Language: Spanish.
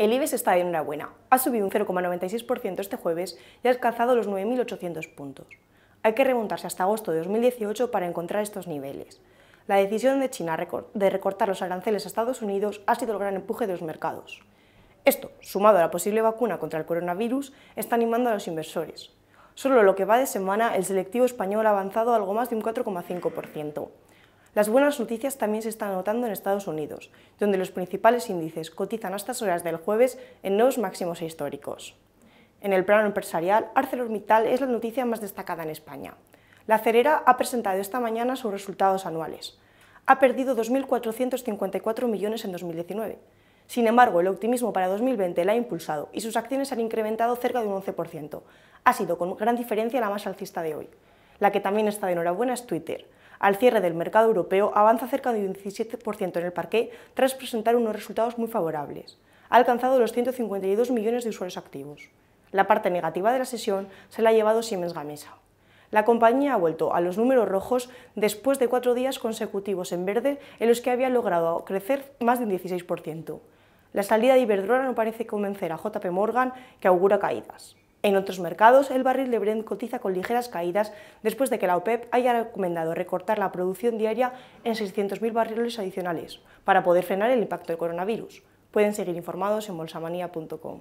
El IBEX está en una buena, ha subido un 0,96% este jueves y ha alcanzado los 9.800 puntos. Hay que remontarse hasta agosto de 2018 para encontrar estos niveles. La decisión de China de recortar los aranceles a Estados Unidos ha sido el gran empuje de los mercados. Esto, sumado a la posible vacuna contra el coronavirus, está animando a los inversores. Solo lo que va de semana, el selectivo español ha avanzado algo más de un 4,5%. Las buenas noticias también se están notando en Estados Unidos, donde los principales índices cotizan a estas horas del jueves en nuevos máximos históricos. En el plano empresarial, ArcelorMittal es la noticia más destacada en España. La acerera ha presentado esta mañana sus resultados anuales. Ha perdido 2.454 millones en 2019. Sin embargo, el optimismo para 2020 la ha impulsado y sus acciones han incrementado cerca de un 11%. Ha sido con gran diferencia la más alcista de hoy. La que también está de enhorabuena es Twitter, al cierre del mercado europeo avanza cerca de un 17% en el parque tras presentar unos resultados muy favorables. Ha alcanzado los 152 millones de usuarios activos. La parte negativa de la sesión se la ha llevado Siemens Gamesa. La compañía ha vuelto a los números rojos después de cuatro días consecutivos en verde en los que había logrado crecer más de un 16%. La salida de Iberdrola no parece convencer a JP Morgan, que augura caídas. En otros mercados, el barril de Brent cotiza con ligeras caídas después de que la OPEP e haya recomendado recortar la producción diaria en 600.000 barriles adicionales para poder frenar el impacto del coronavirus. Pueden seguir informados en bolsamanía.com.